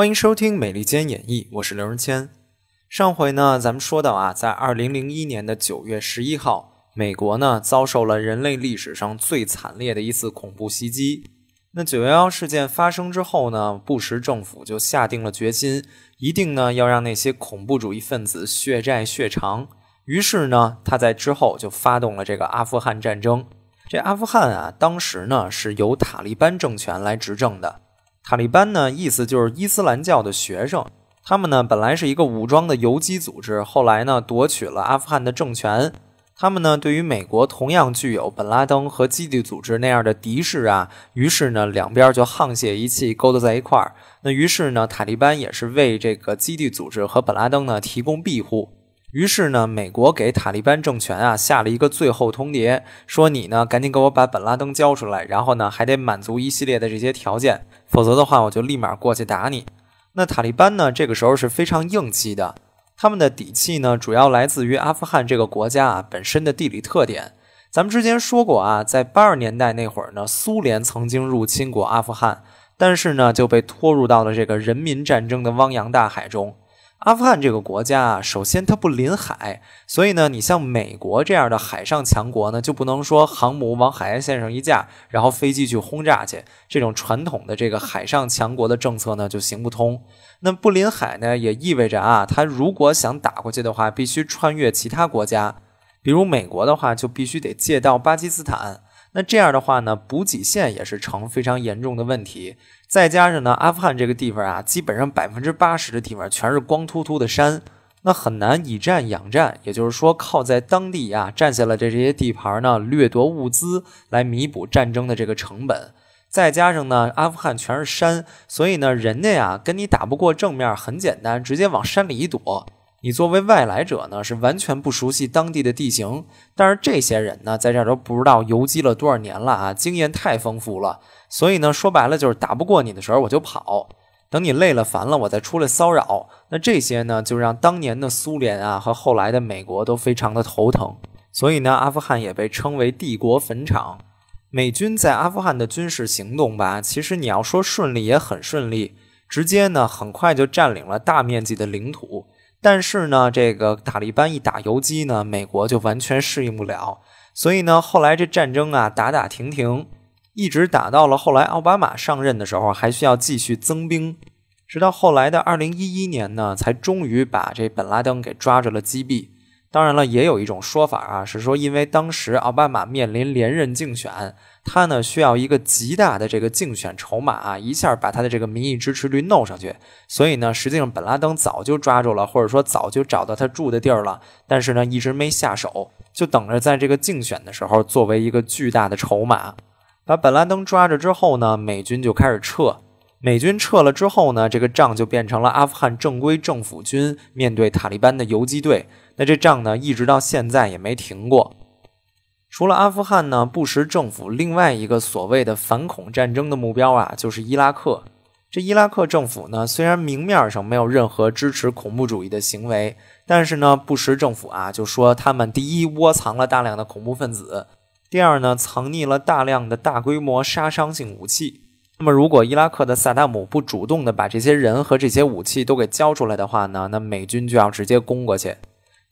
欢迎收听《美利坚演义》，我是刘仁谦。上回呢，咱们说到啊，在二零零一年的九月十一号，美国呢遭受了人类历史上最惨烈的一次恐怖袭击。那九幺幺事件发生之后呢，布什政府就下定了决心，一定呢要让那些恐怖主义分子血债血偿。于是呢，他在之后就发动了这个阿富汗战争。这阿富汗啊，当时呢是由塔利班政权来执政的。塔利班呢，意思就是伊斯兰教的学生。他们呢，本来是一个武装的游击组织，后来呢，夺取了阿富汗的政权。他们呢，对于美国同样具有本拉登和基地组织那样的敌视啊。于是呢，两边就沆瀣一气，勾搭在一块儿。那于是呢，塔利班也是为这个基地组织和本拉登呢提供庇护。于是呢，美国给塔利班政权啊下了一个最后通牒，说你呢赶紧给我把本拉登交出来，然后呢还得满足一系列的这些条件。否则的话，我就立马过去打你。那塔利班呢？这个时候是非常硬气的，他们的底气呢，主要来自于阿富汗这个国家啊本身的地理特点。咱们之前说过啊，在八十年代那会儿呢，苏联曾经入侵过阿富汗，但是呢，就被拖入到了这个人民战争的汪洋大海中。阿富汗这个国家啊，首先它不临海，所以呢，你像美国这样的海上强国呢，就不能说航母往海岸线上一架，然后飞机去轰炸去，这种传统的这个海上强国的政策呢，就行不通。那不临海呢，也意味着啊，它如果想打过去的话，必须穿越其他国家，比如美国的话，就必须得借道巴基斯坦。那这样的话呢，补给线也是成非常严重的问题。再加上呢，阿富汗这个地方啊，基本上百分之八十的地方全是光秃秃的山，那很难以战养战，也就是说，靠在当地啊占下了这些地盘呢，掠夺物资来弥补战争的这个成本。再加上呢，阿富汗全是山，所以呢，人家呀跟你打不过，正面很简单，直接往山里一躲。你作为外来者呢，是完全不熟悉当地的地形，但是这些人呢，在这儿都不知道游击了多少年了啊，经验太丰富了。所以呢，说白了就是打不过你的时候我就跑，等你累了烦了，我再出来骚扰。那这些呢，就让当年的苏联啊和后来的美国都非常的头疼。所以呢，阿富汗也被称为帝国坟场。美军在阿富汗的军事行动吧，其实你要说顺利也很顺利，直接呢很快就占领了大面积的领土。但是呢，这个塔利班一打游击呢，美国就完全适应不了。所以呢，后来这战争啊，打打停停，一直打到了后来奥巴马上任的时候，还需要继续增兵，直到后来的二零一一年呢，才终于把这本拉登给抓住了，击毙。当然了，也有一种说法啊，是说因为当时奥巴马面临连任竞选，他呢需要一个极大的这个竞选筹码啊，一下把他的这个民意支持率弄上去。所以呢，实际上本拉登早就抓住了，或者说早就找到他住的地儿了，但是呢一直没下手，就等着在这个竞选的时候作为一个巨大的筹码，把本拉登抓着之后呢，美军就开始撤。美军撤了之后呢，这个仗就变成了阿富汗正规政府军面对塔利班的游击队。那这仗呢，一直到现在也没停过。除了阿富汗呢，布什政府另外一个所谓的反恐战争的目标啊，就是伊拉克。这伊拉克政府呢，虽然明面上没有任何支持恐怖主义的行为，但是呢，布什政府啊就说他们第一窝藏了大量的恐怖分子，第二呢藏匿了大量的大规模杀伤性武器。那么，如果伊拉克的萨达姆不主动的把这些人和这些武器都给交出来的话呢，那美军就要直接攻过去。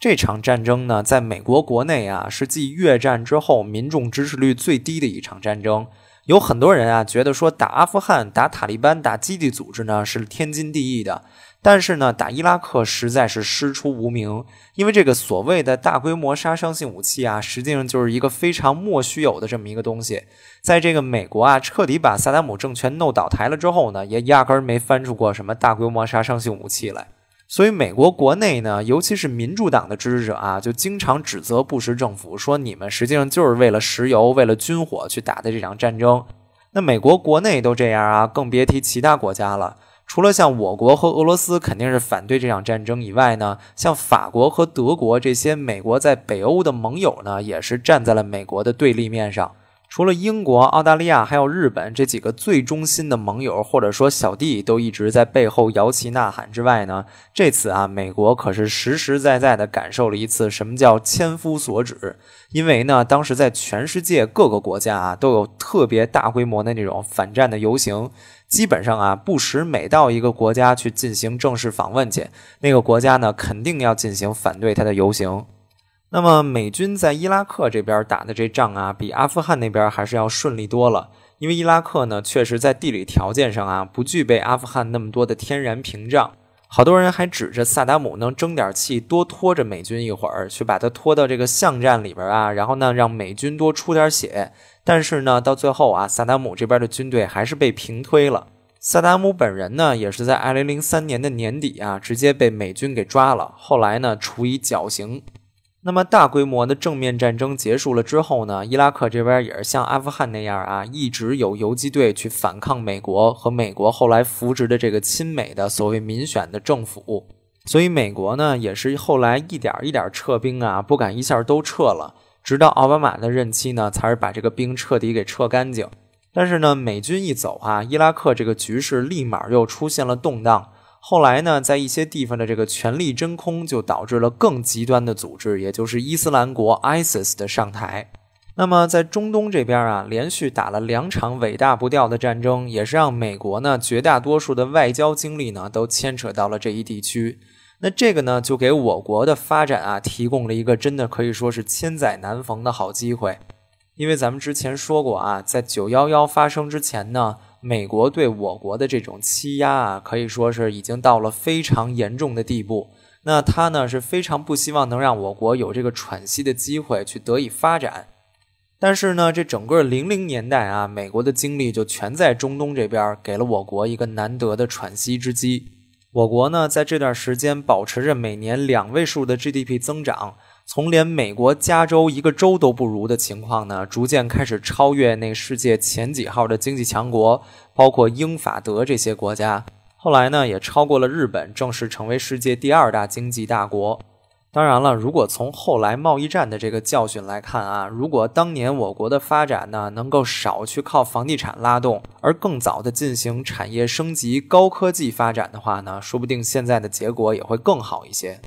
这场战争呢，在美国国内啊，是继越战之后民众支持率最低的一场战争。有很多人啊，觉得说打阿富汗、打塔利班、打基地组织呢，是天经地义的。但是呢，打伊拉克实在是师出无名，因为这个所谓的大规模杀伤性武器啊，实际上就是一个非常莫须有的这么一个东西。在这个美国啊，彻底把萨达姆政权弄倒台了之后呢，也压根儿没翻出过什么大规模杀伤性武器来。所以，美国国内呢，尤其是民主党的支持者啊，就经常指责布什政府说，你们实际上就是为了石油、为了军火去打的这场战争。那美国国内都这样啊，更别提其他国家了。除了像我国和俄罗斯肯定是反对这场战争以外呢，像法国和德国这些美国在北欧的盟友呢，也是站在了美国的对立面上。除了英国、澳大利亚还有日本这几个最忠心的盟友或者说小弟都一直在背后摇旗呐喊之外呢，这次啊，美国可是实实在在的感受了一次什么叫千夫所指。因为呢，当时在全世界各个国家啊，都有特别大规模的那种反战的游行。基本上啊，不时每到一个国家去进行正式访问去，那个国家呢，肯定要进行反对他的游行。那么美军在伊拉克这边打的这仗啊，比阿富汗那边还是要顺利多了。因为伊拉克呢，确实在地理条件上啊，不具备阿富汗那么多的天然屏障。好多人还指着萨达姆能争点气，多拖着美军一会儿，去把他拖到这个巷战里边啊，然后呢，让美军多出点血。但是呢，到最后啊，萨达姆这边的军队还是被平推了。萨达姆本人呢，也是在2003年的年底啊，直接被美军给抓了，后来呢，处以绞刑。那么大规模的正面战争结束了之后呢，伊拉克这边也是像阿富汗那样啊，一直有游击队去反抗美国和美国后来扶植的这个亲美的所谓民选的政府，所以美国呢也是后来一点一点撤兵啊，不敢一下都撤了，直到奥巴马的任期呢，才是把这个兵彻底给撤干净。但是呢，美军一走啊，伊拉克这个局势立马又出现了动荡。后来呢，在一些地方的这个权力真空就导致了更极端的组织，也就是伊斯兰国 （ISIS） 的上台。那么在中东这边啊，连续打了两场尾大不掉的战争，也是让美国呢绝大多数的外交精力呢都牵扯到了这一地区。那这个呢，就给我国的发展啊提供了一个真的可以说是千载难逢的好机会。因为咱们之前说过啊，在九幺幺发生之前呢。美国对我国的这种欺压啊，可以说是已经到了非常严重的地步。那他呢是非常不希望能让我国有这个喘息的机会去得以发展。但是呢，这整个零零年代啊，美国的精力就全在中东这边，给了我国一个难得的喘息之机。我国呢在这段时间保持着每年两位数的 GDP 增长。从连美国加州一个州都不如的情况呢，逐渐开始超越那世界前几号的经济强国，包括英法德这些国家。后来呢，也超过了日本，正式成为世界第二大经济大国。当然了，如果从后来贸易战的这个教训来看啊，如果当年我国的发展呢，能够少去靠房地产拉动，而更早的进行产业升级、高科技发展的话呢，说不定现在的结果也会更好一些。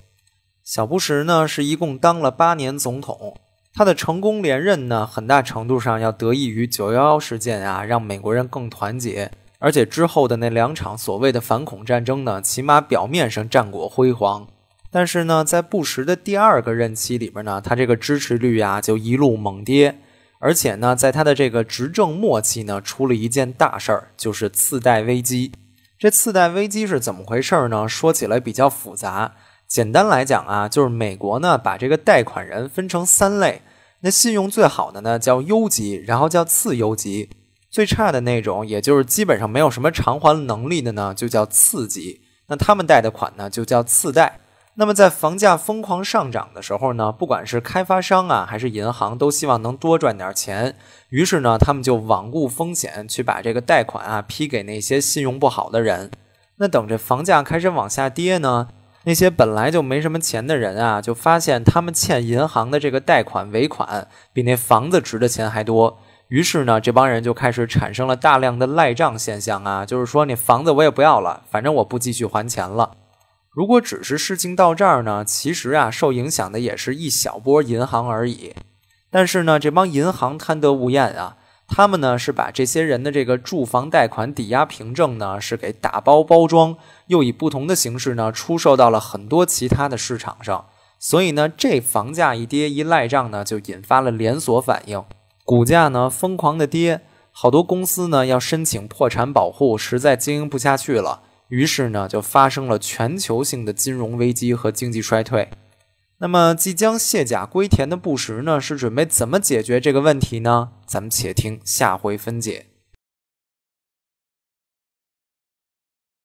小布什呢是一共当了八年总统，他的成功连任呢，很大程度上要得益于九幺幺事件啊，让美国人更团结，而且之后的那两场所谓的反恐战争呢，起码表面上战果辉煌。但是呢，在布什的第二个任期里边呢，他这个支持率啊就一路猛跌，而且呢，在他的这个执政末期呢，出了一件大事儿，就是次贷危机。这次贷危机是怎么回事儿呢？说起来比较复杂。简单来讲啊，就是美国呢把这个贷款人分成三类，那信用最好的呢叫优级，然后叫次优级，最差的那种，也就是基本上没有什么偿还能力的呢就叫次级。那他们贷的款呢就叫次贷。那么在房价疯狂上涨的时候呢，不管是开发商啊还是银行，都希望能多赚点钱，于是呢他们就罔顾风险去把这个贷款啊批给那些信用不好的人。那等着房价开始往下跌呢？那些本来就没什么钱的人啊，就发现他们欠银行的这个贷款尾款比那房子值的钱还多。于是呢，这帮人就开始产生了大量的赖账现象啊，就是说，那房子我也不要了，反正我不继续还钱了。如果只是事情到这儿呢，其实啊，受影响的也是一小波银行而已。但是呢，这帮银行贪得无厌啊。他们呢是把这些人的这个住房贷款抵押凭证呢是给打包包装，又以不同的形式呢出售到了很多其他的市场上，所以呢这房价一跌一赖账呢就引发了连锁反应，股价呢疯狂的跌，好多公司呢要申请破产保护，实在经营不下去了，于是呢就发生了全球性的金融危机和经济衰退。那么即将卸甲归田的布什呢，是准备怎么解决这个问题呢？咱们且听下回分解。